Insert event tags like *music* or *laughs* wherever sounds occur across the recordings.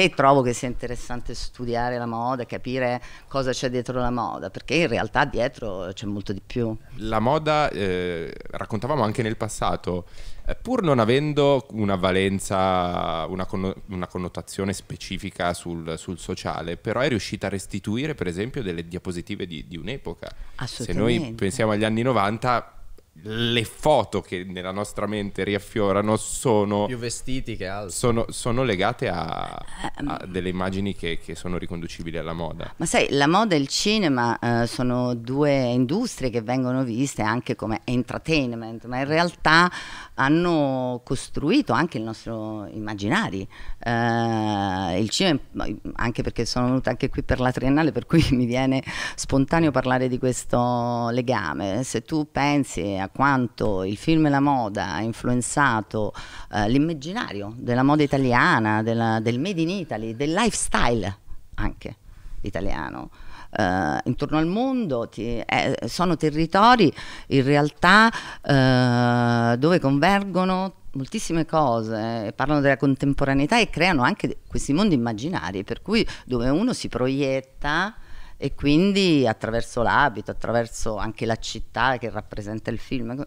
E trovo che sia interessante studiare la moda, capire cosa c'è dietro la moda, perché in realtà dietro c'è molto di più. La moda, eh, raccontavamo anche nel passato, eh, pur non avendo una valenza, una, conno- una connotazione specifica sul, sul, sociale, però è riuscita a restituire per esempio delle diapositive di, di un'epoca. Se noi pensiamo agli anni 90, le foto che nella nostra mente riaffiorano sono più vestiti che altro sono, sono legate a, eh, a, mm. delle immagini che, che, sono riconducibili alla moda ma sai la moda e il cinema eh, sono due industrie che vengono viste anche come entertainment ma in realtà hanno costruito anche il nostro immaginario eh, il cinema anche perché sono venuta anche qui per la triennale per cui *laughs* mi viene spontaneo parlare di questo legame se tu pensi a quanto il film e la moda ha influenzato eh, l'immaginario della moda italiana, della, del made in Italy, del lifestyle anche italiano. Uh, intorno al mondo, ti, eh, sono territori in realtà uh, dove convergono moltissime cose, parlano della contemporaneità e creano anche questi mondi immaginari, per cui dove uno si proietta e quindi attraverso l'abito, attraverso anche la città che rappresenta il film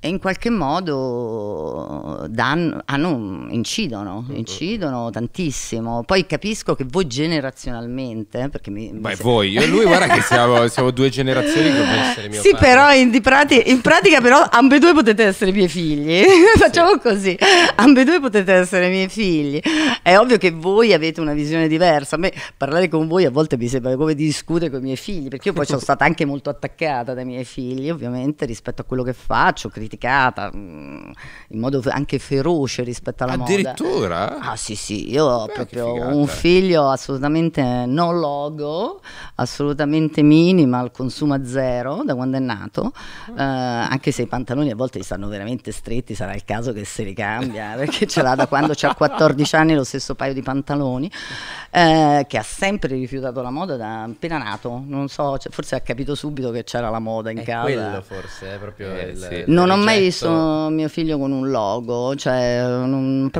e in qualche modo danno, hanno, incidono, incidono tantissimo. Poi capisco che voi generazionalmente, eh, perché mi... Beh, voi, io e lui guarda che siamo, siamo due generazioni che possono essere mio Sì, padre. però in, prati, in, pratica però ambedue potete essere miei figli, *laughs* facciamo sì. così, ambedue potete essere miei figli. È ovvio che voi avete una visione diversa, a me parlare con voi a volte mi sembra come discutere con i miei figli, perché io poi sono *laughs* stata anche molto attaccata dai miei figli, ovviamente, rispetto a quello che faccio, critico criticata mm, in modo anche feroce rispetto alla Addirittura? Addirittura? Ah sì sì, io ho proprio un figlio assolutamente no logo, assolutamente minimal, consuma zero da quando è nato, ah. eh, anche se i pantaloni a volte stanno veramente stretti, sarà il caso che se li cambia, *laughs* perché ce l'ha da quando ha 14 anni lo stesso paio di pantaloni, eh, che ha sempre rifiutato la moda da appena nato, non so, cioè, forse ha capito subito che c'era la moda in è casa. Quello forse è proprio eh, il, sì. Non ho mai visto certo. mio figlio con un logo, cioè non,